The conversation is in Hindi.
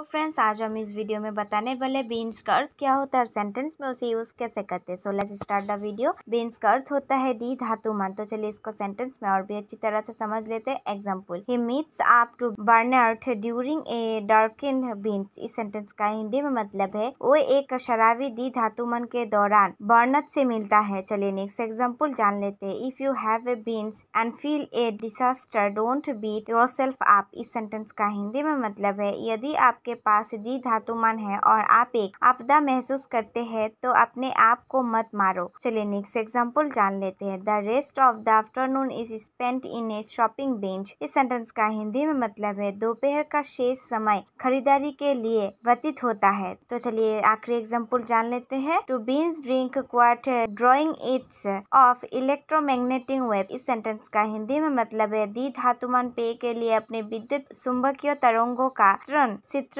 तो फ्रेंड्स आज हम इस वीडियो में बताने वाले बीन्स का अर्थ क्या होता है और सेंटेंस में उसे यूज कैसे करते हैं so let's start the video beans का अर्थ होता है डी धातु मान तो चलिए इसको सेंटेंस में और भी अच्छी तरह से समझ लेते हैं example he meets up to burnt during a dark in beans इस सेंटेंस का हिंदी में मतलब है वो एक शराबी दी धातु मन के दौरान बर्नत से मिलता है चलिए नेक्स्ट एग्जाम्पल जान लेते हैं if you have a beans and feel a disaster don't beat your up इस सेंटेंस का हिंदी में मतलब है यदि आपके आपके पास दी धातुमान है और आप एक आपदा महसूस करते हैं तो अपने आप को मत मारो चलिए नेक्स्ट एग्जाम्पल जान लेते हैं the rest of the afternoon is spent in a shopping bench इस सेंटेंस का हिंदी में मतलब है दोपहर का शेष समय खरीदारी के लिए व्यतीत होता है तो चलिए आखिरी एग्जाम्पल जान लेते हैं two beans drink quart drawing its of electromagneting web इस सेंटेंस का हिंदी में मतलब है दी धातुमान पेय के लिए अपने विद्युत चुंबकीय तरंगों का चित्र